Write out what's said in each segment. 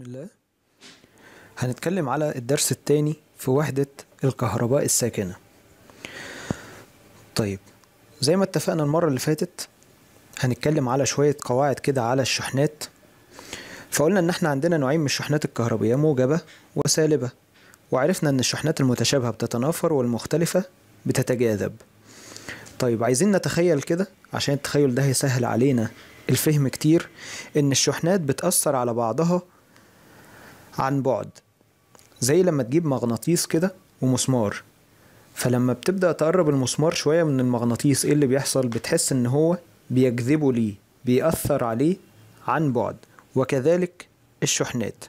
بسم الله هنتكلم على الدرس الثاني في وحدة الكهرباء الساكنة طيب زي ما اتفقنا المرة اللي فاتت هنتكلم على شوية قواعد كده على الشحنات فقلنا ان احنا عندنا نوعين من الشحنات الكهربية موجبة وسالبة وعرفنا ان الشحنات المتشابهة بتتنافر والمختلفة بتتجاذب طيب عايزين نتخيل كده عشان التخيل ده هيسهل علينا الفهم كتير ان الشحنات بتأثر على بعضها عن بعد زي لما تجيب مغناطيس كده ومسمار فلما بتبدأ تقرب المسمار شوية من المغناطيس ايه اللي بيحصل بتحس ان هو بيجذبه ليه بيأثر عليه عن بعد وكذلك الشحنات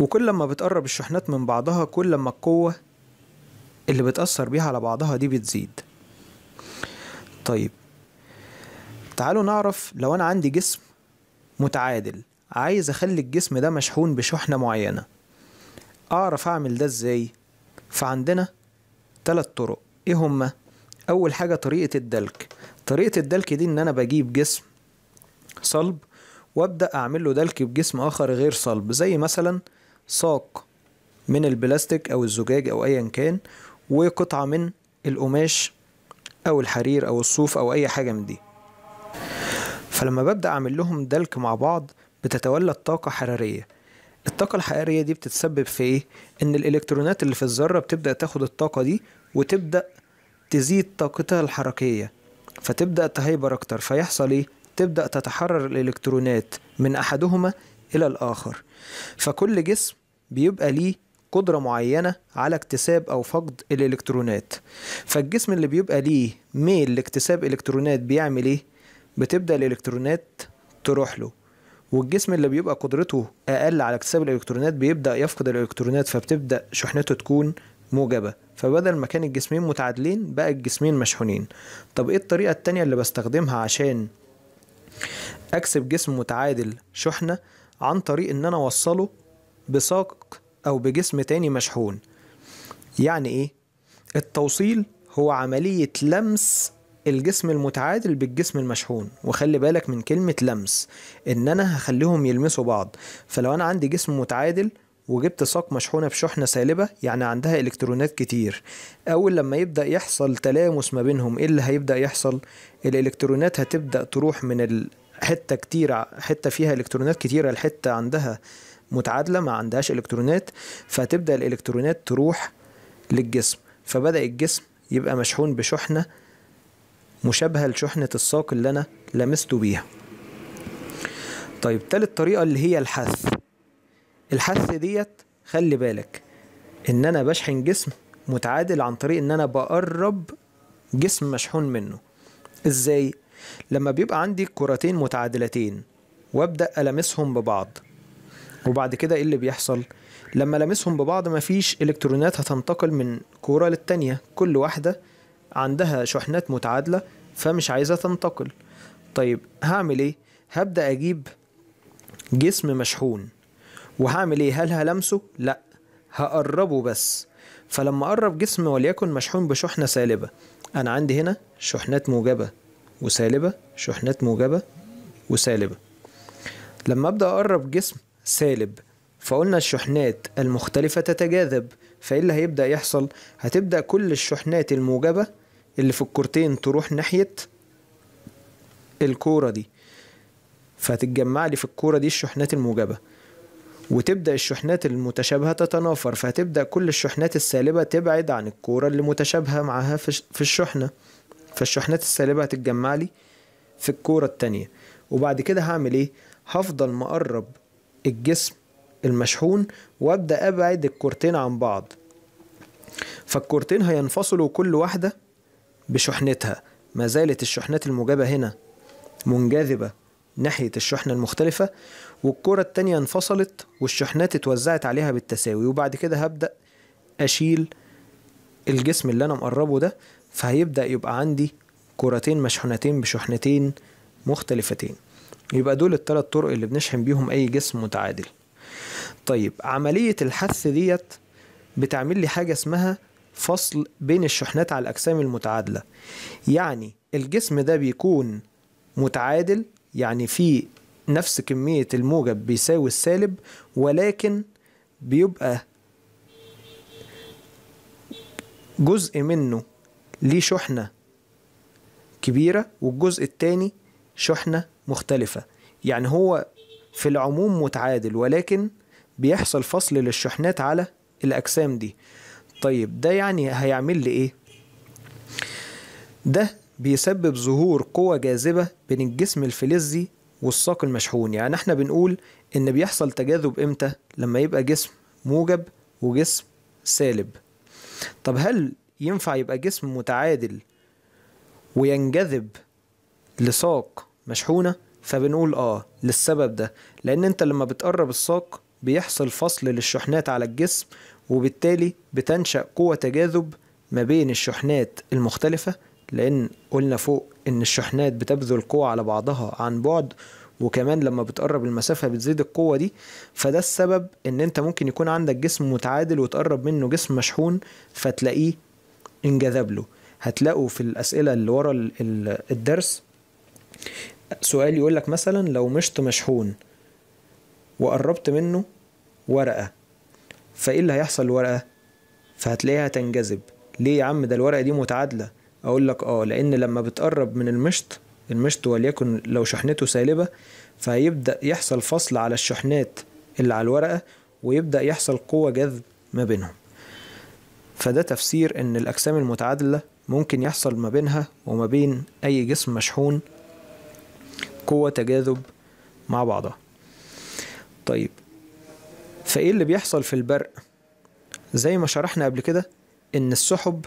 وكل ما بتقرب الشحنات من بعضها كل ما القوة اللي بتأثر بيها على بعضها دي بتزيد طيب تعالوا نعرف لو أنا عندي جسم متعادل عايز اخلي الجسم ده مشحون بشحنة معينة اعرف اعمل ده ازاي فعندنا تلات طرق ايه هما اول حاجة طريقة الدلك طريقة الدلك دي ان انا بجيب جسم صلب وابدأ اعمل له دلك بجسم اخر غير صلب زي مثلا ساق من البلاستيك او الزجاج او ايا كان وقطعة من القماش او الحرير او الصوف او اي حاجة من دي فلما ببدأ اعمل لهم دلك مع بعض بتتولد طاقة حرارية الطاقة الحرارية دي بتتسبب في إيه؟ إن الإلكترونات اللي في الذرة بتبدأ تاخد الطاقة دي وتبدأ تزيد طاقتها الحركية فتبدأ تهيبر أكتر فيحصل إيه؟ تبدأ تتحرر الإلكترونات من أحدهما إلى الآخر فكل جسم بيبقى ليه قدرة معينة على اكتساب أو فقد الإلكترونات فالجسم اللي بيبقى ليه ميل لاكتساب إلكترونات بيعمل إيه؟ بتبدأ الإلكترونات تروح له والجسم اللي بيبقى قدرته اقل على اكتساب الالكترونات بيبدا يفقد الالكترونات فبتبدا شحنته تكون موجبه فبدل ما كان الجسمين متعادلين بقى الجسمين مشحونين طب ايه الطريقه التانية اللي بستخدمها عشان اكسب جسم متعادل شحنه عن طريق ان انا اوصله بساق او بجسم تاني مشحون يعني ايه التوصيل هو عمليه لمس الجسم المتعادل بالجسم المشحون وخلي بالك من كلمة لمس ان انا هخليهم يلمسوا بعض فلو انا عندي جسم متعادل وجبت ساق مشحونة بشحنة سالبة يعني عندها الكترونات كتير اول لما يبدأ يحصل تلامس ما بينهم ايه اللي هيبدأ يحصل الالكترونات هتبدأ تروح من حتة كتيرة حتة فيها الكترونات كتيرة لحتة عندها متعادلة ما عندهاش الكترونات فتبدأ الالكترونات تروح للجسم فبدأ الجسم يبقى مشحون بشحنة مشابهة لشحنة الساق اللي أنا لمسته بيها طيب تالت طريقة اللي هي الحث الحث ديت خلي بالك إن أنا بشحن جسم متعادل عن طريق إن أنا بقرب جسم مشحون منه إزاي؟ لما بيبقى عندي كرتين متعادلتين وابدأ ألمسهم ببعض وبعد كده إيه اللي بيحصل؟ لما لمسهم ببعض مفيش إلكترونات هتنتقل من كورة للتانية كل واحدة عندها شحنات متعادلة فمش عايزة تنتقل طيب هعمل ايه هبدأ اجيب جسم مشحون وهعمل ايه هل هلمسه لا هقربه بس فلما اقرب جسم وليكن مشحون بشحنة سالبة انا عندي هنا شحنات موجبة وسالبة شحنات موجبة وسالبة لما ابدأ اقرب جسم سالب فقلنا الشحنات المختلفة تتجاذب فإيه اللي هيبدأ يحصل؟ هتبدأ كل الشحنات الموجبة اللي في الكورتين تروح ناحية الكورة دي فهتتجمع لي في الكورة دي الشحنات الموجبة وتبدأ الشحنات المتشابهة تتنافر فهتبدأ كل الشحنات السالبة تبعد عن الكورة اللي متشابهة معها في الشحنة فالشحنات السالبة هتتجمع لي في الكورة التانية وبعد كده هعمل ايه هفضل مقرب الجسم المشحون وابدأ ابعد الكورتين عن بعض فالكورتين هينفصلوا كل واحدة بشحنتها ما زالت الشحنات الموجبة هنا منجذبة ناحية الشحنة المختلفة والكرة التانية انفصلت والشحنات اتوزعت عليها بالتساوي وبعد كده هبدأ أشيل الجسم اللي أنا مقربه ده فهيبدأ يبقى عندي كرتين مشحونتين بشحنتين مختلفتين يبقى دول التلات طرق اللي بنشحن بيهم أي جسم متعادل طيب عملية الحث ديت بتعمل لي حاجة اسمها فصل بين الشحنات على الأجسام المتعادلة يعني الجسم ده بيكون متعادل يعني في نفس كمية الموجب بيساوي السالب ولكن بيبقى جزء منه ليه شحنة كبيرة والجزء التاني شحنة مختلفة يعني هو في العموم متعادل ولكن بيحصل فصل للشحنات على الأجسام دي طيب ده يعني هيعمل لي ايه ده بيسبب ظهور قوة جاذبة بين الجسم الفلزي والساق المشحون يعني احنا بنقول ان بيحصل تجاذب امتى لما يبقى جسم موجب وجسم سالب طب هل ينفع يبقى جسم متعادل وينجذب لساق مشحونة فبنقول اه للسبب ده لان انت لما بتقرب الساق بيحصل فصل للشحنات على الجسم وبالتالي بتنشأ قوة تجاذب ما بين الشحنات المختلفة لأن قلنا فوق إن الشحنات بتبذل قوة على بعضها عن بعد وكمان لما بتقرب المسافة بتزيد القوة دي فده السبب إن أنت ممكن يكون عندك جسم متعادل وتقرب منه جسم مشحون فتلاقيه انجذب له هتلاقوا في الأسئلة اللي ورا الدرس سؤال يقولك مثلا لو مشط مشحون وقربت منه ورقة فايه اللي هيحصل الورقه فهتلاقيها تنجذب ليه يا عم ده الورقه دي متعادله اقول لك اه لان لما بتقرب من المشط المشط وليكن لو شحنته سالبه فهيبدا يحصل فصل على الشحنات اللي على الورقه ويبدا يحصل قوه جذب ما بينهم فده تفسير ان الاجسام المتعادله ممكن يحصل ما بينها وما بين اي جسم مشحون قوه تجاذب مع بعضها طيب فايه اللي بيحصل في البرق زي ما شرحنا قبل كده ان السحب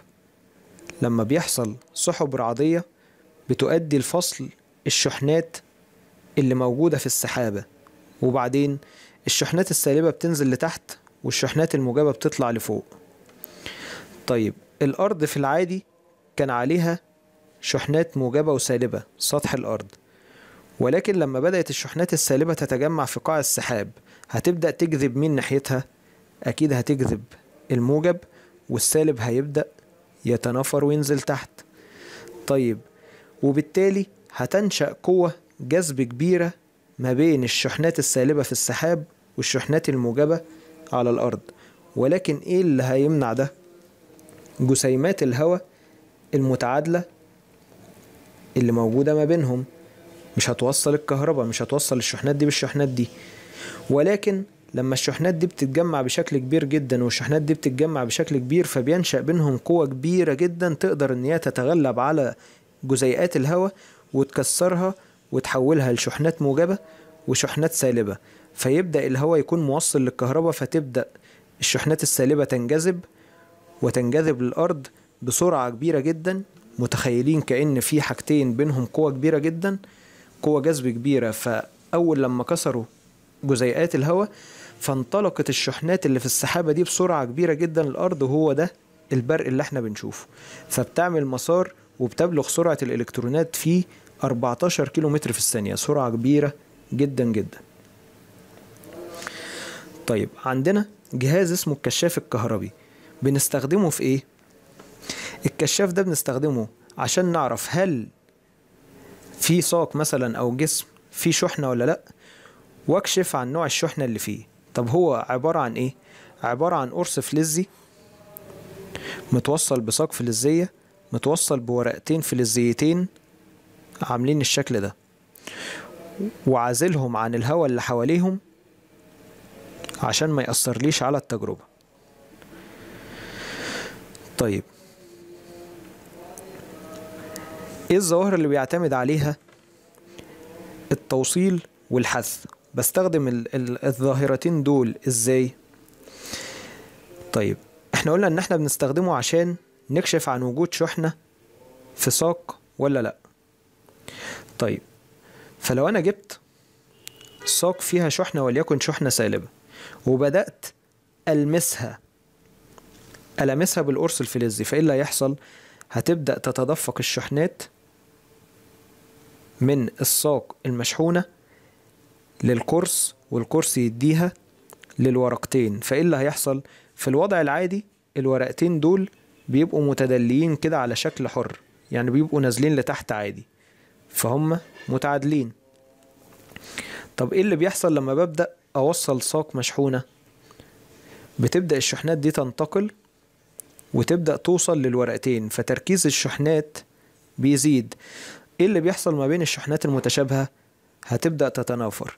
لما بيحصل سحب رعدية بتؤدي لفصل الشحنات اللي موجودة في السحابة وبعدين الشحنات السالبة بتنزل لتحت والشحنات الموجبة بتطلع لفوق طيب الأرض في العادي كان عليها شحنات موجبة وسالبة سطح الأرض ولكن لما بدأت الشحنات السالبة تتجمع في قاع السحاب هتبدأ تجذب مين ناحيتها أكيد هتجذب الموجب والسالب هيبدأ يتنافر وينزل تحت طيب وبالتالي هتنشأ قوة جذب كبيرة ما بين الشحنات السالبة في السحاب والشحنات الموجبة على الأرض ولكن إيه اللي هيمنع ده؟ جسيمات الهواء المتعادلة اللي موجودة ما بينهم مش هتوصل الكهرباء مش هتوصل الشحنات دي بالشحنات دي ولكن لما الشحنات دي بتتجمع بشكل كبير جدا والشحنات دي بتتجمع بشكل كبير فبينشأ بينهم قوة كبيرة جدا تقدر ان هي تتغلب على جزيئات الهواء وتكسرها وتحولها لشحنات موجبة وشحنات سالبة فيبدأ الهواء يكون موصل للكهرباء فتبدأ الشحنات السالبة تنجذب وتنجذب للأرض بسرعة كبيرة جدا متخيلين كأن في حاجتين بينهم قوة كبيرة جدا قوة جذب كبيرة فأول لما كسروا جزيئات الهواء فانطلقت الشحنات اللي في السحابة دي بسرعة كبيرة جدا الأرض وهو ده البرق اللي احنا بنشوفه فبتعمل مسار وبتبلغ سرعة الإلكترونات فيه 14 كيلو متر في الثانية سرعة كبيرة جدا جدا طيب عندنا جهاز اسمه الكشاف الكهربي بنستخدمه في ايه الكشاف ده بنستخدمه عشان نعرف هل في ساق مثلا او جسم في شحنة ولا لا واكشف عن نوع الشحنة اللي فيه طب هو عبارة عن ايه؟ عبارة عن قرص فلزي متوصل بساق فلزية متوصل بورقتين فلزيتين عاملين الشكل ده وعازلهم عن الهواء اللي حواليهم عشان ما ليش على التجربة طيب ايه الظواهر اللي بيعتمد عليها التوصيل والحث بستخدم ال ال الظاهرتين دول ازاي طيب احنا قلنا ان احنا بنستخدمه عشان نكشف عن وجود شحنة في ساق ولا لا طيب فلو انا جبت ساق فيها شحنة وليكن شحنة سالبة وبدأت ألمسها ألمسها بالقرص الفلزي فإيه اللي هيحصل؟ هتبدأ تتدفق الشحنات من الساق المشحونة للكورس والكورس يديها للورقتين فايه اللي هيحصل في الوضع العادي الورقتين دول بيبقوا متدليين كده على شكل حر يعني بيبقوا نازلين لتحت عادي فهم متعادلين طب ايه اللي بيحصل لما ببدأ اوصل ساق مشحونة بتبدأ الشحنات دي تنتقل وتبدأ توصل للورقتين فتركيز الشحنات بيزيد ايه اللي بيحصل ما بين الشحنات المتشابهة هتبدأ تتنافر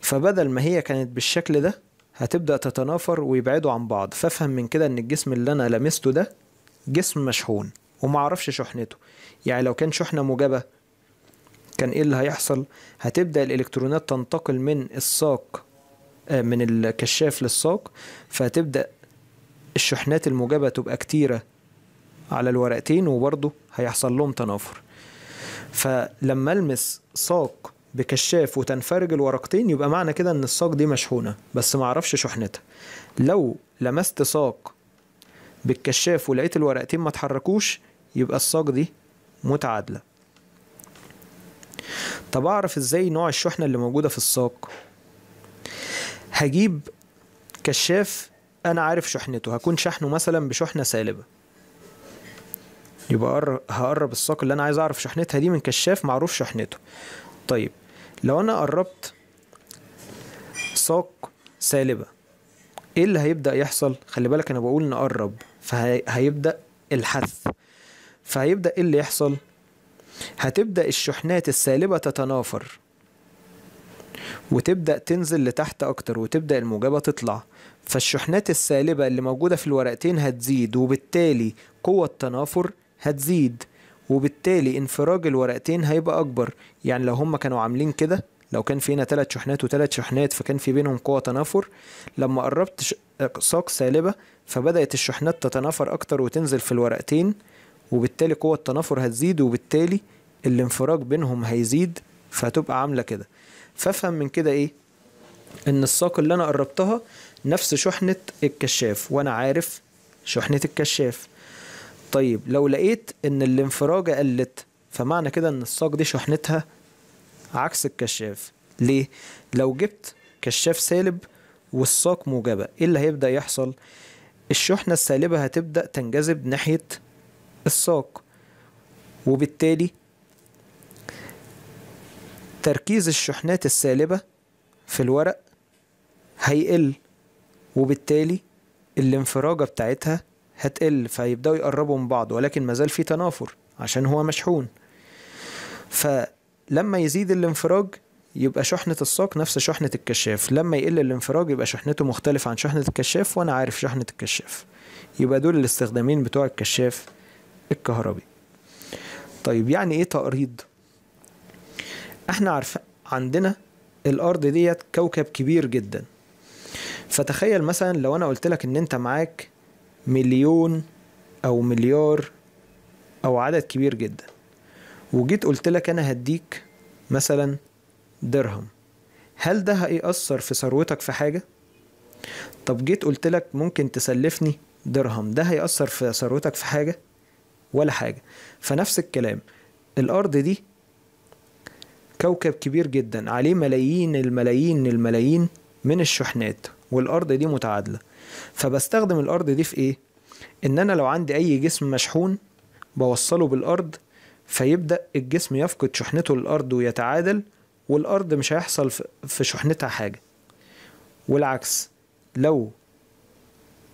فبدل ما هي كانت بالشكل ده هتبدأ تتنافر ويبعدوا عن بعض فافهم من كده ان الجسم اللي انا لمسته ده جسم مشحون ومعرفش شحنته يعني لو كان شحنة موجبة كان ايه اللي هيحصل هتبدأ الالكترونات تنتقل من الساق آه، من الكشاف للساق فهتبدأ الشحنات الموجبة تبقى كتيرة على الورقتين وبرضه هيحصل لهم تنافر فلما المس ساق بكشاف وتنفرج الورقتين يبقى معنى كده ان الساق دي مشحونه بس ما اعرفش شحنتها لو لمست ساق بالكشاف ولقيت الورقتين ما اتحركوش يبقى الساق دي متعادله طب اعرف ازاي نوع الشحنه اللي موجوده في الساق هجيب كشاف انا عارف شحنته هكون شحنه مثلا بشحنه سالبه يبقى هقرب الساق اللي انا عايز اعرف شحنتها دي من كشاف معروف شحنته طيب لو انا قربت ساق سالبة ايه اللي هيبدأ يحصل خلي بالك انا بقول نقرب فهيبدأ الحث فهيبدأ ايه اللي يحصل هتبدأ الشحنات السالبة تتنافر وتبدأ تنزل لتحت أكتر وتبدأ الموجبة تطلع فالشحنات السالبة اللي موجودة في الورقتين هتزيد وبالتالي قوة التنافر هتزيد وبالتالي انفراج الورقتين هيبقى اكبر يعني لو هما كانوا عاملين كده لو كان في هنا ثلاث شحنات وثلاث شحنات فكان في بينهم قوة تنافر لما قربت ساق سالبة فبدأت الشحنات تتنافر أكتر وتنزل في الورقتين وبالتالي قوة التنافر هتزيد وبالتالي الانفراج بينهم هيزيد فهتبقى عاملة كده فافهم من كده إيه إن الساق اللي أنا قربتها نفس شحنة الكشاف وأنا عارف شحنة الكشاف طيب لو لقيت ان الانفراجه قلت فمعنى كده ان الساق دي شحنتها عكس الكشاف ليه لو جبت كشاف سالب والساق موجبه ايه اللي هيبدا يحصل الشحنه السالبه هتبدا تنجذب ناحيه الساق وبالتالي تركيز الشحنات السالبه في الورق هيقل وبالتالي الانفراجه بتاعتها هتقل فيبداوا يقربوا من بعض ولكن مازال في تنافر عشان هو مشحون فلما يزيد الانفراج يبقى شحنة الساق نفس شحنة الكشاف لما يقل الانفراج يبقى شحنته مختلفة عن شحنة الكشاف وأنا عارف شحنة الكشاف يبقى دول الاستخدامين بتوع الكشاف الكهربي طيب يعني ايه تقريض احنا عارف عندنا الارض ديت كوكب كبير جدا فتخيل مثلا لو انا قلت لك ان انت معاك مليون او مليار او عدد كبير جدا وجيت قلت لك انا هديك مثلا درهم هل ده هيأثر في ثروتك في حاجة؟ طب جيت قلت لك ممكن تسلفني درهم ده هيأثر في ثروتك في حاجة؟ ولا حاجة فنفس الكلام الأرض دي كوكب كبير جدا عليه ملايين الملايين الملايين من الشحنات والأرض دي متعادلة فبستخدم الارض دي في ايه ان انا لو عندي اي جسم مشحون بوصله بالارض فيبدا الجسم يفقد شحنته للارض ويتعادل والارض مش هيحصل في شحنتها حاجه والعكس لو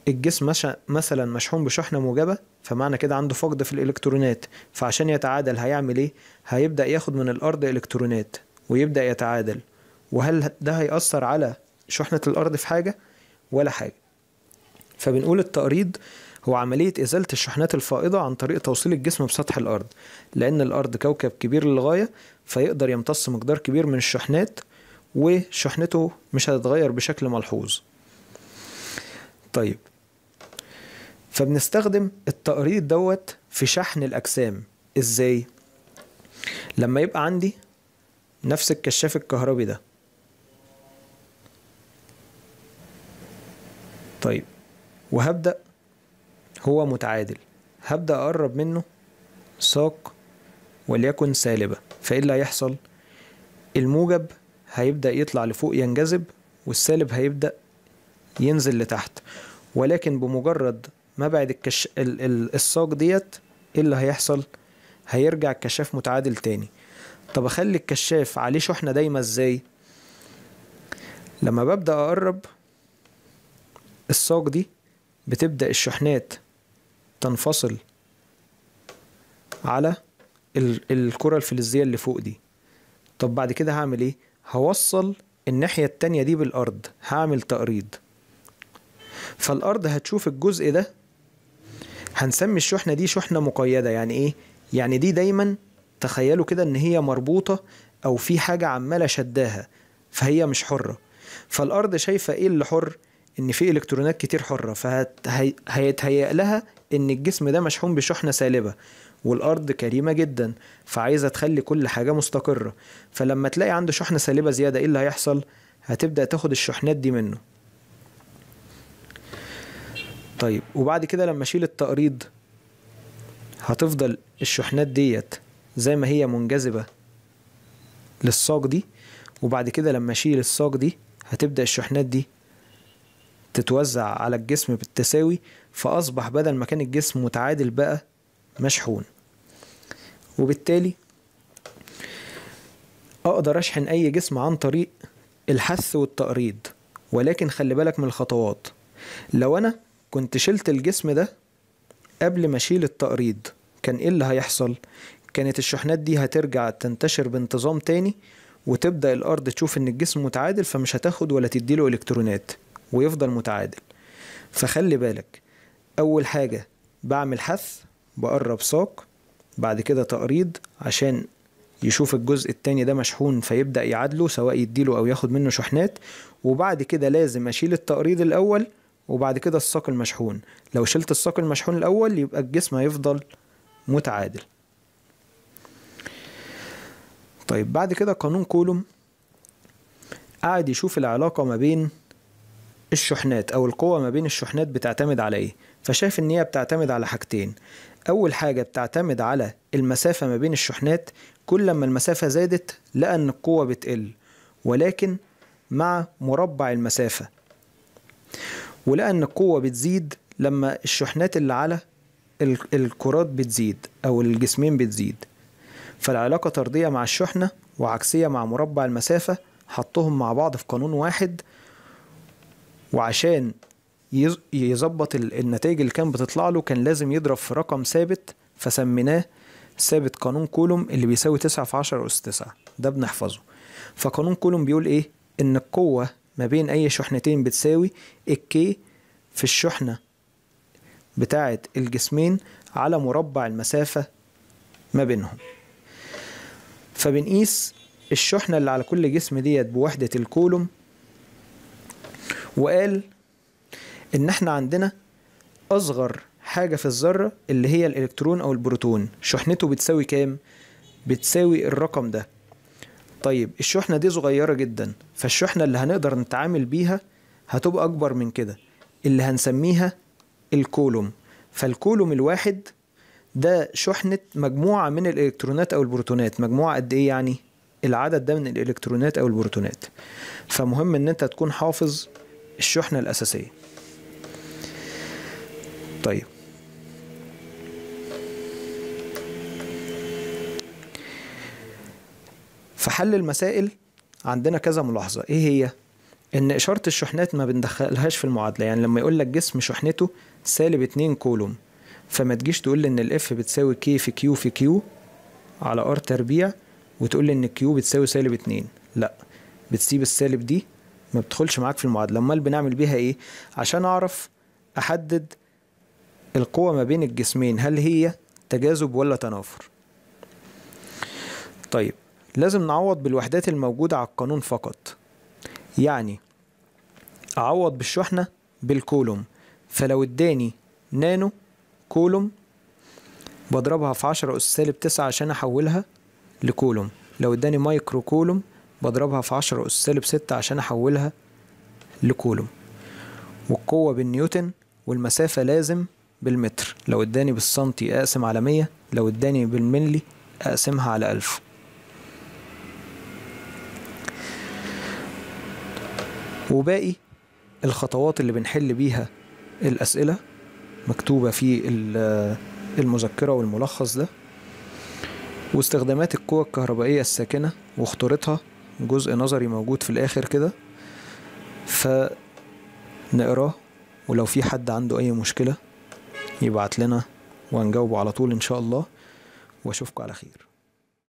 الجسم مثلا مشحون بشحنه موجبه فمعنى كده عنده فقد في الالكترونات فعشان يتعادل هيعمل ايه هيبدا ياخد من الارض الكترونات ويبدا يتعادل وهل ده هيأثر على شحنة الأرض في حاجة ولا حاجة فبنقول التأريض هو عملية إزالة الشحنات الفائضة عن طريق توصيل الجسم بسطح الأرض لأن الأرض كوكب كبير للغاية فيقدر يمتص مقدار كبير من الشحنات وشحنته مش هتتغير بشكل ملحوظ طيب فبنستخدم التقريض دوت في شحن الأجسام إزاي؟ لما يبقى عندي نفس الكشاف الكهربي ده طيب وهبدأ هو متعادل هبدأ أقرب منه ساق وليكن سالبة فإيه اللي هيحصل؟ الموجب هيبدأ يطلع لفوق ينجذب والسالب هيبدأ ينزل لتحت ولكن بمجرد بعد الكش... ال... ال... الساق ديت ايه اللي هيحصل؟ هيرجع الكشاف متعادل تاني طب اخلي الكشاف عليه شحنة دايمة ازاي؟ لما ببدأ أقرب الساق دي بتبدأ الشحنات تنفصل على الكرة الفلزية اللي فوق دي طب بعد كده هعمل ايه هوصل الناحية التانية دي بالأرض هعمل تقريض فالأرض هتشوف الجزء ده هنسمي الشحنة دي شحنة مقيدة يعني ايه يعني دي دايما تخيلوا كده ان هي مربوطة او في حاجة عمالة شداها فهي مش حرة فالأرض شايفة ايه اللي حر ان في الكترونات كتير حره فهيتهيأ لها ان الجسم ده مشحون بشحنه سالبه والارض كريمه جدا فعايزه تخلي كل حاجه مستقره فلما تلاقي عنده شحنه سالبه زياده ايه اللي هيحصل هتبدا تاخد الشحنات دي منه طيب وبعد كده لما اشيل التقريض هتفضل الشحنات ديت زي ما هي منجذبه للساق دي وبعد كده لما اشيل الساق دي هتبدا الشحنات دي تتوزع على الجسم بالتساوي فأصبح بدل ما كان الجسم متعادل بقى مشحون وبالتالي أقدر أشحن أي جسم عن طريق الحث والتقريض ولكن خلي بالك من الخطوات لو أنا كنت شلت الجسم ده قبل ما أشيل التقريض كان إيه اللي هيحصل؟ كانت الشحنات دي هترجع تنتشر بانتظام تاني وتبدأ الأرض تشوف إن الجسم متعادل فمش هتاخد ولا تديله إلكترونات ويفضل متعادل فخلي بالك أول حاجة بعمل حث بقرب ساق بعد كده تقريض عشان يشوف الجزء التاني ده مشحون فيبدأ يعادله سواء يديله أو ياخد منه شحنات وبعد كده لازم أشيل التقريض الأول وبعد كده الساق المشحون لو شلت الساق المشحون الأول يبقى الجسم هيفضل متعادل طيب بعد كده قانون كولوم قاعد يشوف العلاقة ما بين الشحنات او القوه ما بين الشحنات بتعتمد على ايه فشايف ان هي بتعتمد على حاجتين اول حاجه بتعتمد على المسافه ما بين الشحنات كل ما المسافه زادت لقى ان القوه بتقل ولكن مع مربع المسافه ولقى ان القوه بتزيد لما الشحنات اللي على الكرات بتزيد او الجسمين بتزيد فالعلاقه طرديه مع الشحنه وعكسيه مع مربع المسافه حطهم مع بعض في قانون واحد وعشان يظبط النتائج اللي كان بتطلع له كان لازم يضرب في رقم ثابت فسميناه ثابت قانون كولوم اللي بيساوي تسعة في عشرة أس 9 ده بنحفظه فقانون كولوم بيقول إيه إن القوة ما بين أي شحنتين بتساوي الكي في الشحنة بتاعة الجسمين على مربع المسافة ما بينهم فبنقيس الشحنة اللي على كل جسم ديت بوحدة الكولوم وقال ان احنا عندنا اصغر حاجة في الذرة اللي هي الالكترون او البروتون شحنته بتساوي كام بتساوي الرقم ده طيب الشحنة دي صغيرة جدا فالشحنة اللي هنقدر نتعامل بيها هتبقى اكبر من كده اللي هنسميها الكولوم فالكولوم الواحد ده شحنة مجموعة من الإلكترونات أو البروتونات مجموعة قد إيه يعني؟ العدد ده من الإلكترونات أو البروتونات فمهم إن أنت تكون حافظ الشحنة الأساسية طيب في حل المسائل عندنا كذا ملاحظة إيه هي؟ إن إشارة الشحنات ما بندخلهاش في المعادلة يعني لما يقول لك جسم شحنته سالب 2 كولوم فما تجيش تقول لي إن الإف بتساوي كي في كيو في كيو على ار تربيع وتقول لي إن كيو بتساوي سالب 2 لأ بتسيب السالب دي ما بتدخلش معاك في المعادله امال بنعمل بيها ايه عشان اعرف احدد القوه ما بين الجسمين هل هي تجاذب ولا تنافر طيب لازم نعوض بالوحدات الموجوده على القانون فقط يعني اعوض بالشحنه بالكولوم فلو اداني نانو كولوم بضربها في عشرة أس سالب تسعة عشان أحولها لكولوم لو اداني مايكرو كولوم بضربها في عشرة أس سالب ستة عشان أحولها لكولوم والقوة بالنيوتن والمسافة لازم بالمتر لو اداني بالسنتي أقسم على مية لو اداني بالملي أقسمها على ألف وباقي الخطوات اللي بنحل بيها الأسئلة مكتوبة في المذكرة والملخص ده واستخدامات القوة الكهربائية الساكنة واخطورتها جزء نظري موجود في الآخر كده فنقراه ولو في حد عنده أي مشكلة يبعت لنا ونجاوبه على طول إن شاء الله وأشوفكم على خير